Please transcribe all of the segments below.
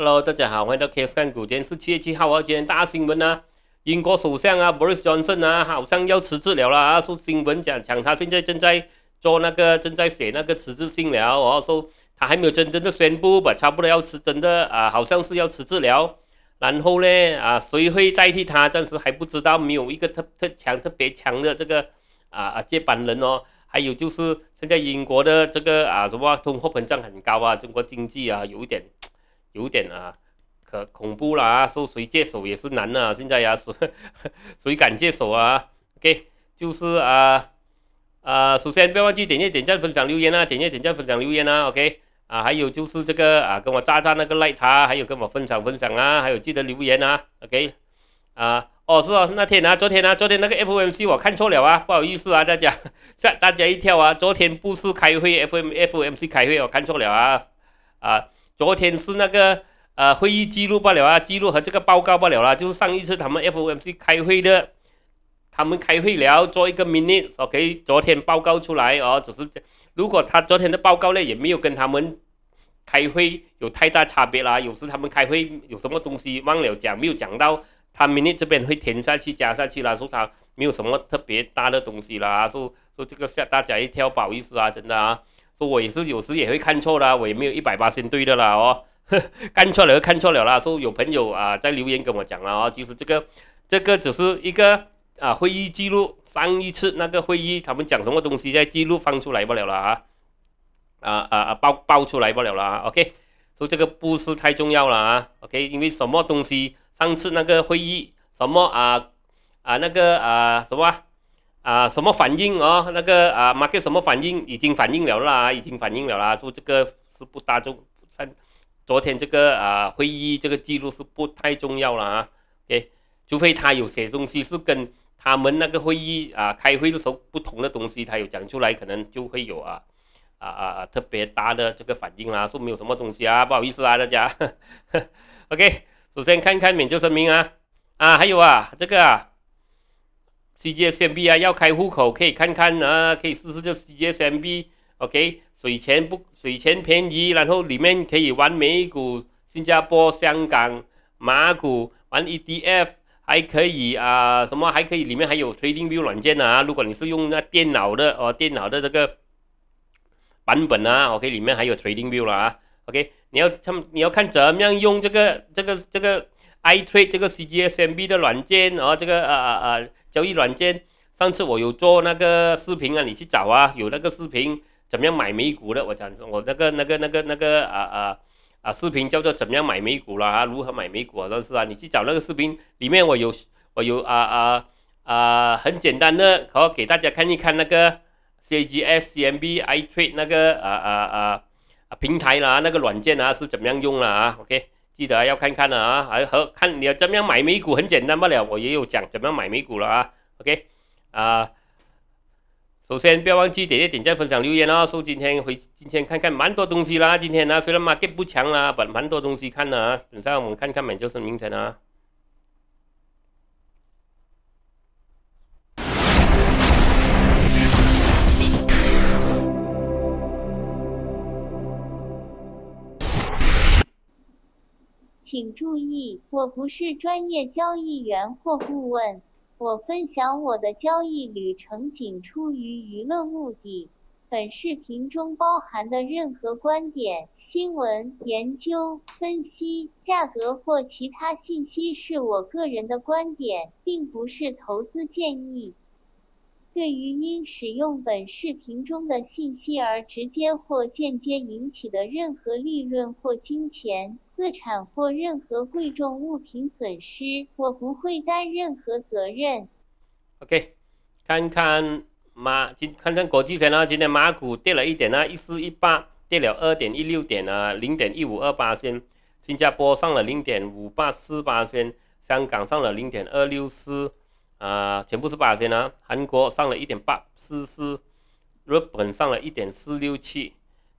Hello，大家好，欢迎到 k i s a 股。今天是七月七号啊。今天大新闻啊，英国首相啊，o h 斯· s o n 啊，好像要辞职了啦啊。说新闻讲，讲他现在正在做那个，正在写那个辞职信了。后说他还没有真正的宣布吧，差不多要辞真的啊，好像是要辞职了。然后呢啊，谁会代替他？暂时还不知道，没有一个特特强、特别强的这个啊啊接班人哦。还有就是现在英国的这个啊，什么通货膨胀很高啊，中国经济啊有一点。有点啊，可恐怖啦、啊！说谁接手也是难啊，现在呀，谁 谁敢接手啊？OK，就是啊啊，首先不要忘记点阅点赞分享留言啊，点阅点赞分享留言啊，OK 啊，还有就是这个啊，跟我炸炸那个 like 他，还有跟我分享分享啊，还有记得留言啊，OK 啊哦是哦那天啊昨天啊昨天那个 FMC 我看错了啊，不好意思啊大家 吓大家一跳啊，昨天不是开会 F M F M C 开会我看错了啊啊。昨天是那个呃，会议记录不了啊，记录和这个报告不了啦。就是上一次他们 FOMC 开会的，他们开会聊做一个 m i n u t e o k 昨天报告出来哦，只是如果他昨天的报告呢，也没有跟他们开会有太大差别啦。有时他们开会有什么东西忘了讲，没有讲到，他明天这边会填下去、加下去啦，说他没有什么特别大的东西啦，说说这个吓大家一跳，不好意思啊，真的啊。说我也是，有时也会看错啦，我也没有一百八先对的啦哦，看错了看错了啦。说有朋友啊在留言跟我讲了哦，其实这个这个只是一个啊会议记录，上一次那个会议他们讲什么东西在记录放出来不了了啊，啊啊啊爆爆出来不了了啊。OK，说这个不是太重要了啊。OK，因为什么东西上次那个会议什么啊啊那个啊什么。啊，什么反应哦？那个啊，马克什么反应？已经反应了啦，已经反应了啦。说这个是不搭，就看昨天这个啊会议这个记录是不太重要了啊。OK，除非他有写东西是跟他们那个会议啊开会的时候不同的东西，他有讲出来，可能就会有啊啊啊啊！特别大的这个反应啦。说没有什么东西啊，不好意思啊，大家。OK，首先看看免责声明啊啊还有啊这个啊。C G S M B 啊，要开户口可以看看啊，可以试试这 C G S M B，O K，水钱不水钱便宜，然后里面可以玩美股、新加坡、香港、马股，玩 E D F 还可以啊，什么还可以？里面还有 Trading View 软件啊，如果你是用那电脑的哦，电脑的这个版本啊，O K 里面还有 Trading View 了啊，O K，你要他们你要看怎么样用这个这个这个 iTrade 这个 C G S M B 的软件，然后这个啊啊啊。交易软件，上次我有做那个视频啊，你去找啊，有那个视频怎么样买美股的，我讲我那个那个那个那个啊啊啊视频叫做怎么样买美股了啊，如何买美股，但是啊，你去找那个视频里面我有我有啊啊啊很简单的，好给大家看一看那个 C G S C M B I Trade 那个啊啊啊平台啦，那个软件啊是怎么样用了啊？OK。记得要看看了啊，还和看你要怎么样买美股很简单不了，我也有讲怎么样买美股了啊。OK，啊，首先不要忘记点点点赞、分享、留言哦。说今天回今天看看蛮多东西啦，今天呢虽然嘛给不强啦，把蛮多东西看了啊。等下我们看看买洲是明天啊。请注意，我不是专业交易员或顾问。我分享我的交易旅程仅出于娱乐目的。本视频中包含的任何观点、新闻、研究、分析、价格或其他信息是我个人的观点，并不是投资建议。对于因使用本视频中的信息而直接或间接引起的任何利润或金钱、资产或任何贵重物品损失，我不会担任何责任。OK，看看马金，看看国际线啊，今天马股跌了一点啊，一四一八跌了二点一六点啊，零点一五二八仙，新加坡上了零点五八四八仙，香港上了零点二六四。啊，全部是八千啊！韩国上了一点八四四，日本上了一点四六七，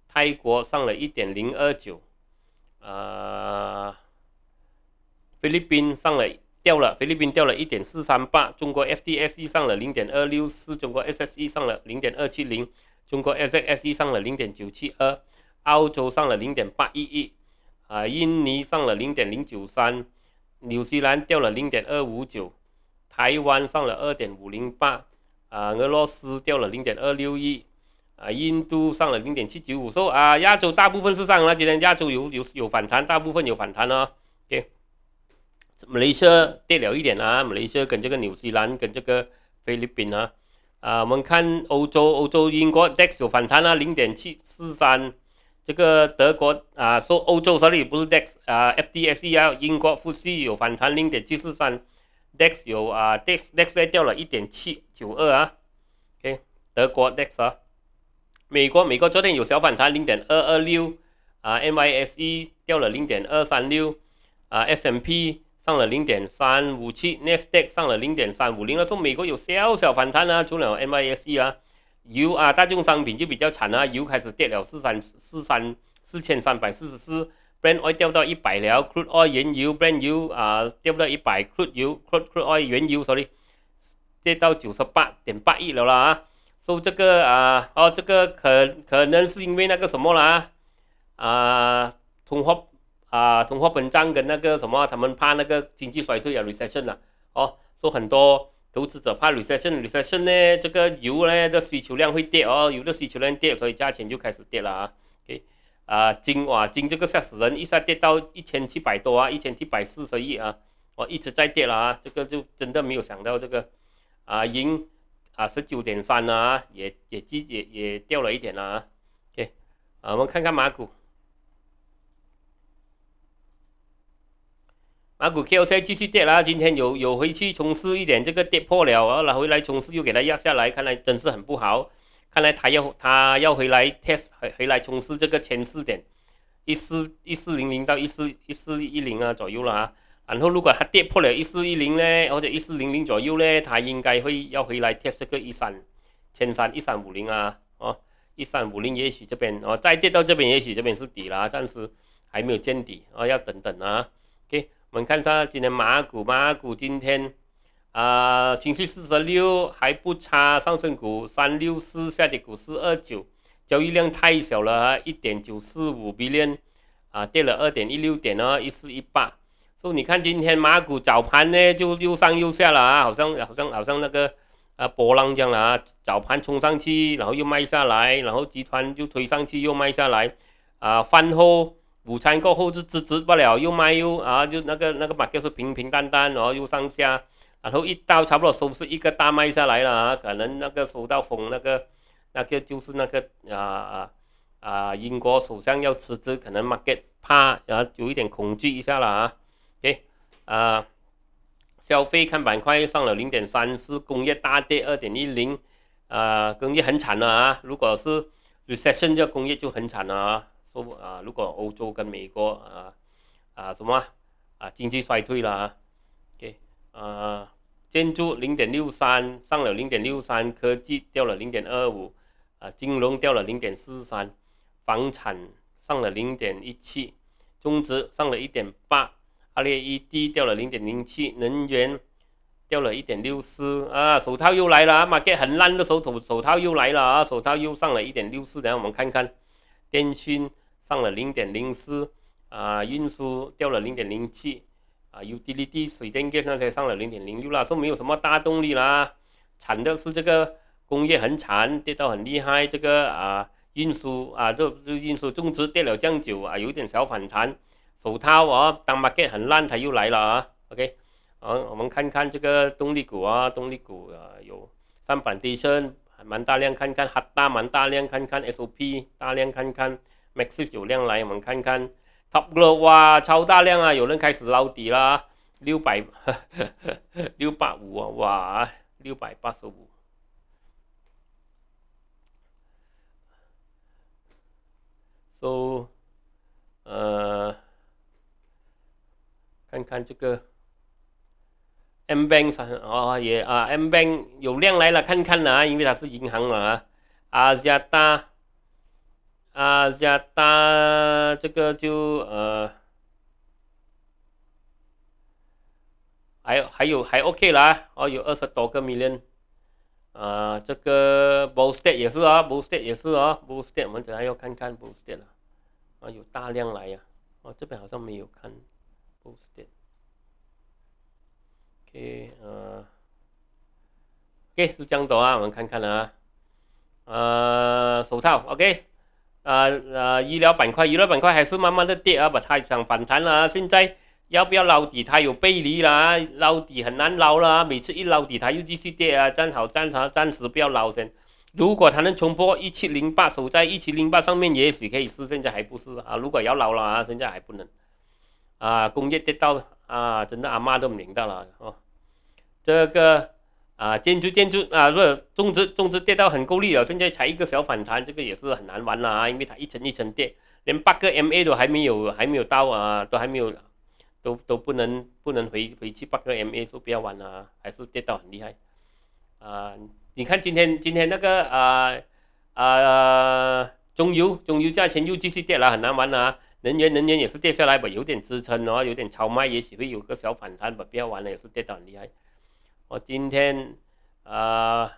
泰国上了一点零二九，啊，菲律宾上了掉了，菲律宾掉了一点四三八。中国 FDSE 上了零点二六四，中国 SSE 上了零点二七零，中国 SSE 上了零点九七二，澳洲上了零点八一一，啊，印尼上了零点零九三，纽西兰掉了零点二五九。台湾上了二点五零八，啊，俄罗斯掉了零点二六一，啊，印度上了零点七九五，说啊，亚洲大部分是上了，今天亚洲有有有反弹，大部分有反弹呢。对，马来西亚跌了一点啊，马来西亚跟这个纽西兰跟这个菲律宾啊，啊，我们看欧洲，欧洲英国 DAX 反弹了零点七四三，这个德国啊，说欧洲 s 里不是 DAX 啊 f d s e 啊，英国富时有反弹零点七四三。DAX 有啊，DAX DAX 掉了一点七九二啊，OK，德国 DAX 啊，美国美国昨天有小反弹零点二二六啊 m y s e 掉了零点二三六啊，SMP 上了零点三五七，Nasdaq 上了零点三五零。那说美国有小小反弹啊，除了 m y s e 啊，油啊，大宗商品就比较惨啊，油开始跌了四三四三四千三百四十四。Brand oil 掉到一百了，Crude oil 原油，Brand 油啊掉不到一百，Crude 油，Crude Crude oil 原油，sorry，跌到九十八点八亿了啦啊，说这个啊，哦这个可可能是因为那个什么啦啊，通货啊通货膨胀跟那个什么，他们怕那个经济衰退啊，recession 啊哦，说很多投资者怕 recession，recession 呢，这个油呢的需求量会跌哦，油的需求量跌，所以价钱就开始跌了啊。啊，金哇，金这个吓死人，一下跌到一千七百多啊，一千七百四十亿啊，我一直在跌了啊，这个就真的没有想到这个，啊银，啊十九点三啊，也也也也掉了一点了啊，OK，啊我们看看马股，马股 O C 继续跌了，今天有有回去冲试一点，这个跌破了啊，回来冲试又给它压下来，看来真是很不好。看来他要他要回来 test 回回来重试这个前四点，一四一四零零到一四一四一零啊左右了啊。然后如果他跌破了一四一零呢，或者一四零零左右呢，他应该会要回来 test 这个一三，千三一三五零啊哦，一三五零也许这边哦再跌到这边，也许这边是底啦，暂时还没有见底啊，要等等啊。OK，我们看一下今天马股马股今天。啊，情绪四十六还不差，上升股三六四，下跌股四二九，交易量太小了，一点九四五 billion，啊，跌了二点一六点啊，一四一八。说你看今天马股早盘呢就又上又下了啊，好像好像好像那个啊波浪江了啊，早盘冲上去，然后又卖下来，然后集团就推上去又卖下来，啊，饭后午餐过后就支持不了，又卖又啊就那个那个马就是平平淡淡，然后又上下。然后一刀差不多收是一个大卖下来了啊，可能那个收到风那个，那个就是那个啊啊啊，英国首相要辞职，可能 market 怕后有一点恐惧一下了啊。OK 啊，消费看板块上了零点三，四，工业大跌二点一零，啊工业很惨了啊。如果是 recession，这工业就很惨了啊。说啊，如果欧洲跟美国啊啊什么啊经济衰退了啊。OK。啊，建筑零点六三上了，零点六三科技掉了零点二五，啊，金融掉了零点四三，房产上了零点一七，中值上了一点八，阿里一 D 掉了零点零七，能源掉了一点六四，啊，手套又来了，啊，马哥很烂的手套，手套又来了，啊，手套又上了一点六四，等下我们看看，电信上了零点零四，啊，运输掉了零点零七。啊，UDD 水电业上才上了零点零六啦，说没有什么大动力啦，惨的是这个工业很惨，跌到很厉害。这个啊，运输啊，这这运输种植跌了将久啊，有点小反弹。手套啊当 m a k e t 很烂，它又来了啊。OK，啊，我们看看这个动力股啊，动力股啊，有三板 n 升，还蛮大量看看哈大蛮大量看看，SOP 大量看看，Max 九量来我们看看。top 破哇，超大量啊！有人开始捞底啦，六百六百五啊，哇，六百八十五。so，呃，看看这个，M Bank 啊，也啊，M Bank 有量来了，看看啊，因为它是银行嘛，Azata。啊，加达这个就呃，还还有还 OK 啦，哦，有二十多个 million，啊，这个 boosted 也是啊，boosted 也是啊，boosted 我们下要看看 boosted 啊，啊，有大量来呀，哦，这边好像没有看 boosted，OK 呃，OK 是样总啊，我们看看了啊，呃，手套 OK。呃呃，医疗板块，医疗板块还是慢慢的跌啊，把它想反弹了，现在要不要捞底？它有背离了啊，捞底很难捞了啊，每次一捞底它又继续跌啊，站好暂时暂时不要捞先。如果它能冲破一七零八，守在一七零八上面，也许可以。现在还不是啊，如果要捞了啊，现在还不能。啊，工业跌到啊，真的阿妈都明白了哦。这个。啊，建筑建筑啊，如果中资中资跌到很够力了，现在才一个小反弹，这个也是很难玩了啊！因为它一层一层跌，连八个 MA 都还没有，还没有到啊，都还没有，都都不能不能回回去八个 MA，都不要玩了，啊，还是跌到很厉害。啊，你看今天今天那个啊啊，中油中油价钱又继续跌了，很难玩了啊！能源能源也是跌下来吧，有点支撑哦，有点超卖，也许会有个小反弹吧，不要玩了，也是跌到很厉害。我今天，啊，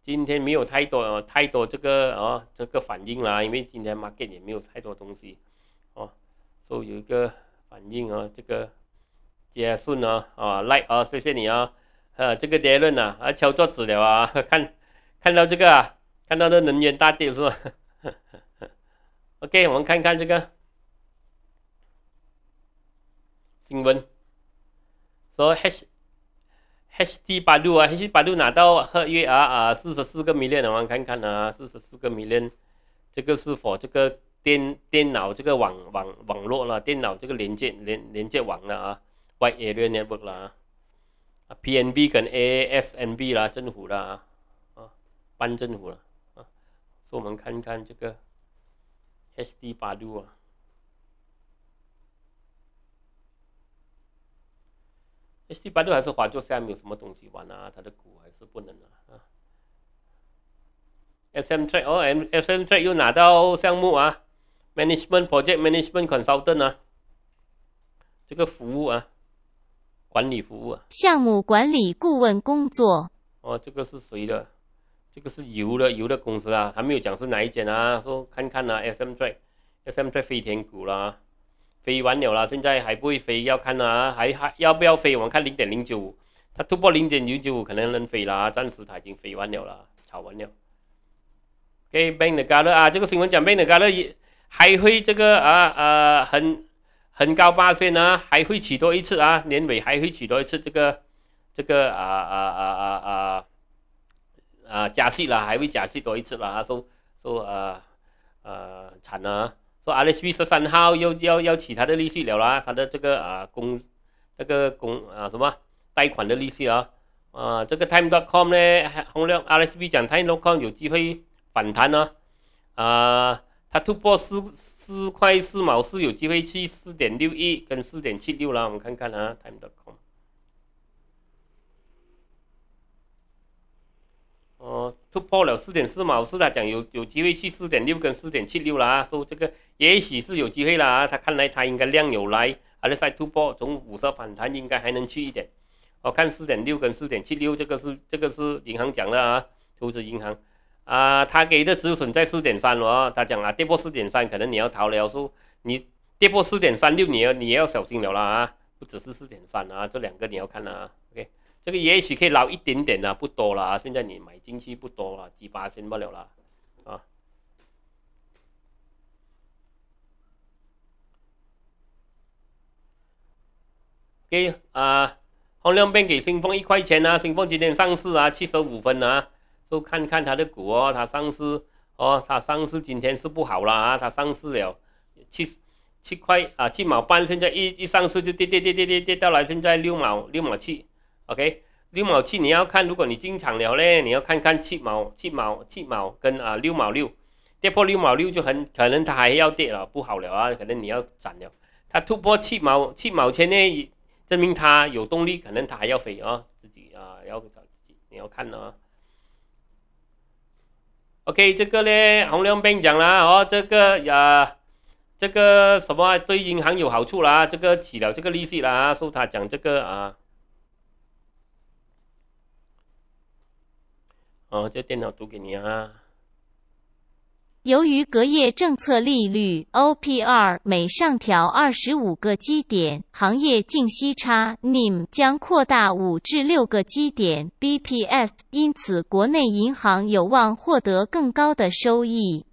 今天没有太多太多这个啊这个反应啦，因为今天 market 也没有太多东西，哦，所以有一个反应啊，这个杰顺啊，啊来啊，谢谢你啊，啊这个杰论啊，啊操作资料啊，看看到这个啊，看到这能源大跌是吧？OK，我们看看这个新闻，说 H。H D 八六啊，H D 八六拿到和约啊啊，四十四个米链，我们看看啊，四十四个米链，这个是否这个电电脑这个网网网络了，电脑这个连接连连接网了啊，Wide Area Network 啦，啊 P N B 跟 A S N B 啦，政府啦啊，办政府了啊，所以我们看看这个 H D 八六啊。S 八六还是华作三有什么东西玩啊？它的鼓还是不能啊。SM Trade 哦，M SM Trade 又拿到项目啊，Management Project Management Consultant 啊，这个服务啊，管理服务啊。项目管理顾问工作。哦，这个是谁的？这个是油的油的公司啊，他没有讲是哪一间啊？说看看啊，SM Trade，SM Trade 飞天股啦。飞完鸟了，现在还不会飞，要看啊，还还要不要飞？我们看零点零九，五，它突破零点零九五可能能飞啦。暂时它已经飞完鸟了，炒完鸟。给贝的嘎乐啊，这个新闻讲贝内嘎乐也还会这个啊啊很很高八线啊，还会起多一次啊，年尾还会起多一次这个这个啊啊啊啊啊啊加息了，还会加息多一次了啊，说说啊啊惨了。说 RSP 十三号又要要其他的利息了啦，他的这个啊公，那个公啊什么贷款的利息啊，啊这个 Time.com 呢，红亮 RSP 讲 Time.com 有机会反弹呢，啊，它突破四四块四毛四有机会去四点六一跟四点七六了，我们看看啊 Time.com。哦，突破了四点四嘛，是在讲有有机会去四点六跟四点七六啦，说这个也许是有机会啦。他看来他应该量有来，还在在突破，从五十反弹应该还能去一点。我看四点六跟四点七六，这个是这个是银行讲的啊，投资银行啊，他给的止损在四点三哦，他讲啊，跌破四点三可能你要逃了，说你跌破四点三六你要你要小心了啦啊，不只是四点三啊，这两个你要看啊，OK。这个也许可以捞一点点的，不多了。现在你买进去不多了，七八千不了了，啊。给啊，洪亮，别给新峰一块钱啊！新峰今天上市啊，七十五分啊，就看看他的股哦。他上市哦，他上市今天是不好了啊！他上市了，七七块啊，七毛半。现在一一上市就跌跌跌跌跌跌到了，现在六毛六毛七。OK，六毛七你要看，如果你进场了嘞，你要看看七毛七毛七毛跟啊六毛六，跌破六毛六就很可能它还要跌了，不好了啊，可能你要斩了。它突破七毛七毛钱呢，证明它有动力，可能它还要飞啊，自己啊要找自己，你要看哦。OK，这个呢，洪亮兵讲了哦，这个呀，这个什么对银行有好处啦，这个起了这个利息啦，所以他讲这个啊。哦，这电脑读给你啊。由于隔夜政策利率 （OPR） 每上调二十五个基点，行业净息差 （NIM） 将扩大五至六个基点 （bps），因此国内银行有望获得更高的收益。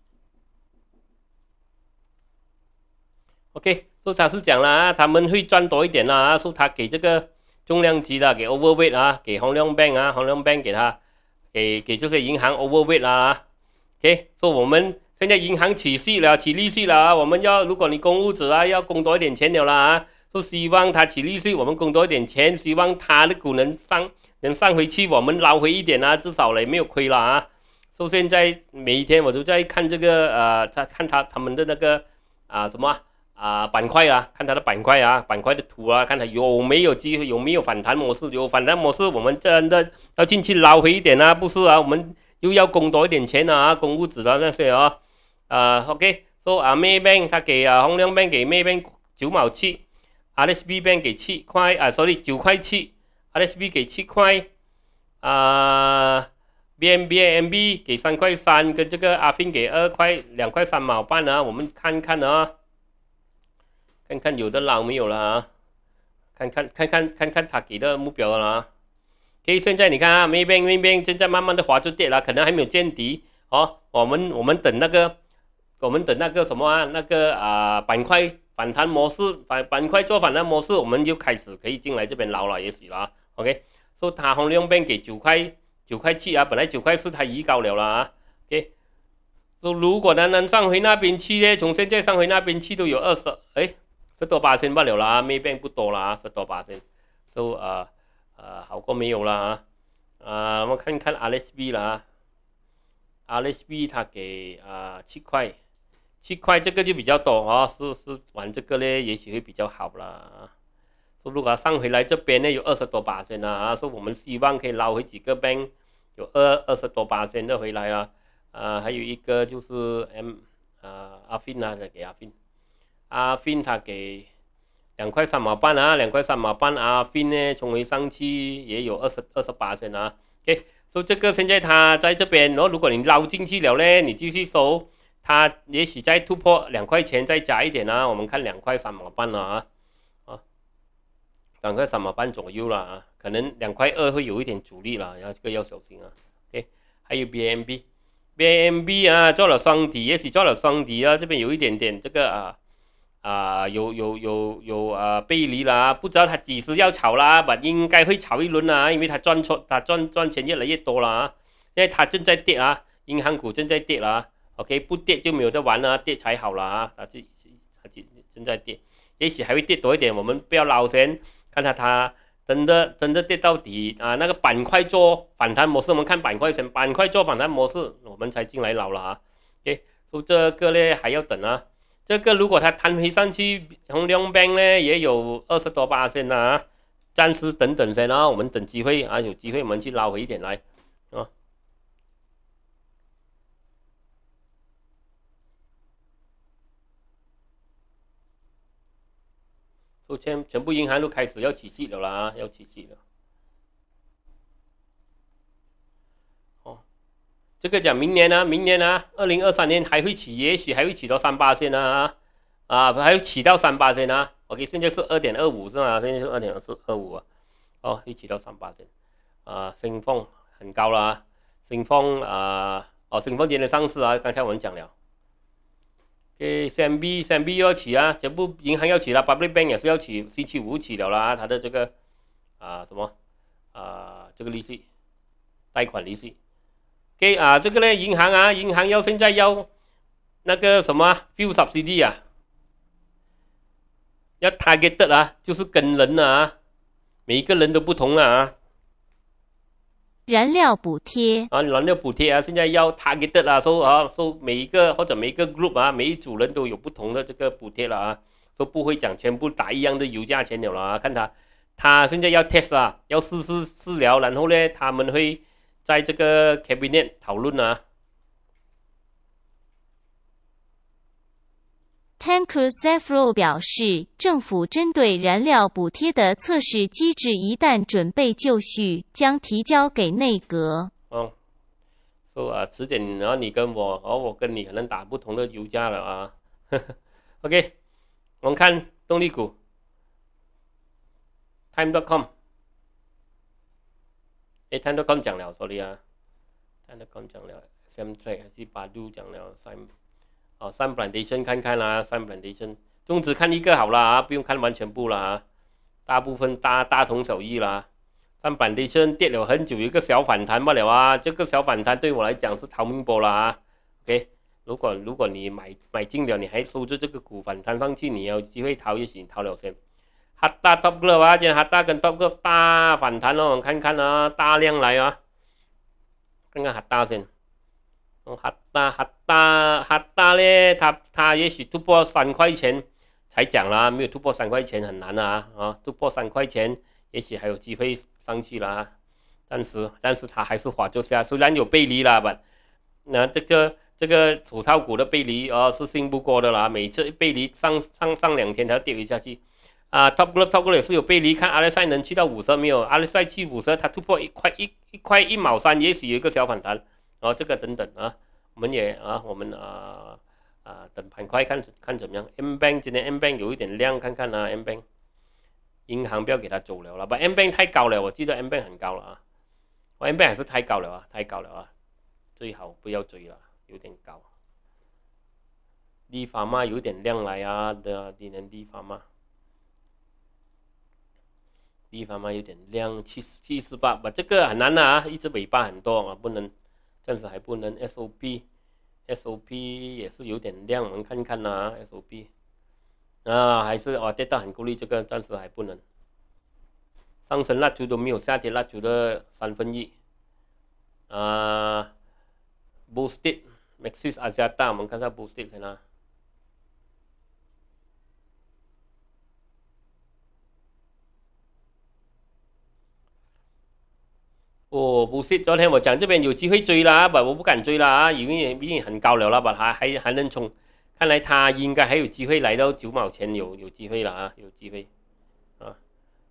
OK，说他是讲了啊，他们会赚多一点啦。说他给这个重量级的，给 Overweight 啊，给红量 Bank 啊，红量 Bank 给他。给给这些银行 overweight 啦，OK，说我们现在银行起息了，起利息了啊，我们要如果你公务者啊，要供多一点钱了啦啊，就希望他起利息，我们供多一点钱，希望他的股能上能上回去，我们捞回一点啊，至少了没有亏了啊。说现在每一天我都在看这个呃，他看他他们的那个啊什么。啊，板块啊，看它的板块啊，板块的图啊，看它有没有机会，有没有反弹模式？有反弹模式，我们真的要进去捞回一点啊！不是啊，我们又要供多一点钱啊！供物资啊那些啊。啊，OK，说啊，Main 他给啊，红量版给 m a n 九毛七，RSP 版给七块啊，sorry 九块七 r s b 给七块啊，BMBMB 给三块三，跟这个阿芬给二块两块三毛半啊，我们看看啊。看看有的捞没有了啊！看看看看看看他给的目标了啊！OK，现在你看啊，那边那边现在慢慢的滑出跌了，可能还没有见底。哦。我们我们等那个，我们等那个什么啊？那个啊板块反弹模式，板板块做反弹模式，我们就开始可以进来这边捞了，也许了。OK，说他红两边给九块九块七啊，本来九块四他已高了了啊。OK，说如果能能上回那边去呢？从现在上回那边去都有二十哎。十多八千不了啦，没变不多啦。十多八千，都呃呃，好过没有啦啊？啊，我们看看阿莱斯 B 啦。阿莱斯 B 他给啊七块，七块这个就比较多啊，是是玩这个嘞，也许会比较好啦。说如果上回来这边呢，有二十多八千啊。说我们希望可以捞回几个兵，有二二十多八千就回来了。啊，还有一个就是 M 啊，阿芬 i 啊，再给阿 fin。阿芬他给两块三毛半啊，两块三毛半。阿芬呢，从回上去也有二十二十八升啊。OK，说这个现在他在这边，然后如果你捞进去了呢，你继续收。他也许再突破两块钱再加一点啊。我们看两块三毛半了啊，啊，两块三毛半左右了啊，可能两块二会有一点阻力了，然后这个要小心啊。OK，还有 BMB，BMB 啊，做了双底，也许做了双底啊，这边有一点点这个啊。啊，有有有有啊，背离啦，不知道他几时要炒啦，吧？应该会炒一轮啦，因为他赚错，他赚赚钱越来越多啦啊，因为他正在跌啊，银行股正在跌啦啊。OK，不跌就没有得玩啦，跌才好了啊，他这他这正在跌，也许还会跌多一点，我们不要捞先看它他真的真的跌到底啊？那个板块做反弹模式，我们看板块先，板块做反弹模式，我们才进来捞了啊。哎，说这个嘞还要等啊。这个如果它弹飞上去，红两边呢也有二十多巴了呐，暂时等等先啊，我们等机会啊，有机会我们去捞回一点来啊。首先全部银行都开始要起气了啦，要起气了。这个讲明年呢，明年呢，二零二三年还会起，也许还会起到三八线呢，啊，还会起到三八线呢。OK，现在是二点二五是吗？现在是二点二五啊。哦，会起到三八线，啊，新幅很高了啊，新幅啊，哦，新幅今天上市啊，刚才我们讲了，给三 B 三 B 要起啊，全部银行要起了，八六边也是要起，星期五起了啦，它的这个啊什么啊这个利息，贷款利息。给啊，这个呢，银行啊，银行要现在要那个什么 fuel subsidy 啊，要 targeted 啊，就是跟人啊，每一个人都不同啦啊。燃料补贴。啊，燃料补贴啊，现在要 targeted 啦，说啊，说每一个或者每一个 group 啊，每一组人都有不同的这个补贴了啊，都不会讲全部打一样的油价钱了啊，看他，他现在要 test 啊，要试试治疗，然后呢，他们会。在这个 cabinet 讨论啊 t a n k e r Zefro 表示，政府针对燃料补贴的测试机制一旦准备就绪，将提交给内阁。嗯，说啊，迟点然后你跟我和我跟你可能打不同的油价了啊。OK，我们看动力股，Time.com。哎，谈到讲了，sorry 啊，谈到讲了，same t r a c k 还是百度讲了，same 哦，same f o u n t a t i o n 看看啦，same f o u n t a t i o n 总之看一个好了啊，不用看完全部啦，大部分大大同小异啦。same f o u n t a t i o n 跌了很久，一个小反弹罢了啊，这个小反弹对我来讲是逃命波了啊。OK，如果如果你买买进了，你还收着这个股反弹上去，你有机会逃也行，逃了先。哈，大突破啊，今天哈，大跟突哥大反弹咯，看看啊，大量来啊！看看哈大先，哦，哈，大，哈，大，哈，大咧，他他也许突破三块钱才讲啦，没有突破三块钱很难啊！啊，突破三块钱，也许还有机会上去啦，但是但是他还是滑就下，虽然有背离啦吧？那这个这个主套股的背离啊，是信不过的啦。每次背离上上上两天它跌一下去。啊，Top Club Top Club 也是有背离，看阿拉赛能去到五十没有？阿拉赛去五十，它突破一块一一块一毛三，也许有一个小反弹。然后这个等等啊，我们也啊，我们啊啊，等板块看看怎么样。M Bank 今天 M Bank 有一点量，看看啊，M Bank 银行不要给它走了了，把 M Bank 太高了，我记得 M Bank 很高了啊，我 M Bank 还是太高了啊，太高了啊，最好不要追了，有点高。利法嘛有点量来啊的，你能立法吗？B 方嘛有点亮，七七十八，吧，这个很难的啊，一只尾巴很多啊，不能，暂时还不能 SOP，SOP 也是有点亮，我们看看呐，SOP，啊还是哦，跌到很孤立，这个暂时还不能，上层蜡烛都没有，下跌蜡烛的三分一，啊 b o o s t e d m a x i s a o 亚热带，我们看一下 Boosted 先呐。我不是昨天我讲这边有机会追啊，不，我不敢追了啊，因为毕竟很高了了，吧，它还还能冲，看来他应该还有机会来到九毛钱有有机会了啊，有机会，啊，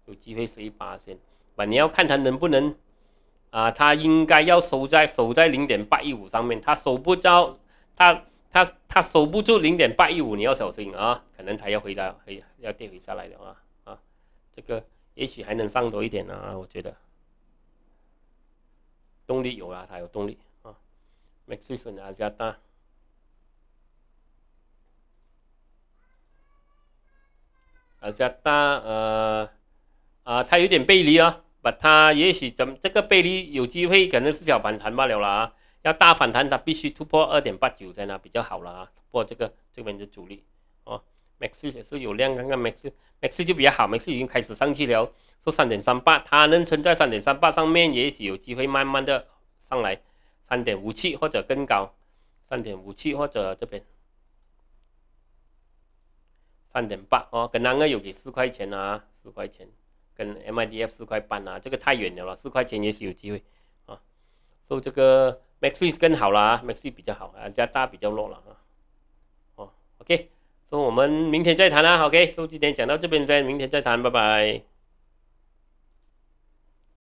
有机会是一把先，把你要看他能不能，啊，他应该要守在守在零点八一五上面，他守不着，他他他守不住零点八一五，你要小心啊，可能他要回来，要跌回下来了啊啊，这个也许还能上多一点呢啊，我觉得。动力有了，它有动力啊。m a x i s o n 阿加大，啊加大呃啊，它有点背离啊，把它也许怎这个背离有机会，可能是小反弹罢了啦。要大反弹，它必须突破二点八九才能比较好了啊，破这个这边的阻力。max 也是有量，刚刚 max max 就比较好，max 已经开始上去了，说三点三八，它能存在三点三八上面，也许有机会慢慢的上来，三点五七或者更高，三点五七或者这边，三点八哦，跟那个有给四块钱啊，四块钱，跟 midf 四块半啊，这个太远了了，四块钱也许有机会，啊，说这个 max 更好了啊，max 比较好啊，加大比较弱了啊。那我们明天再谈啦，OK，就几天讲到这边再，明天再谈，拜拜。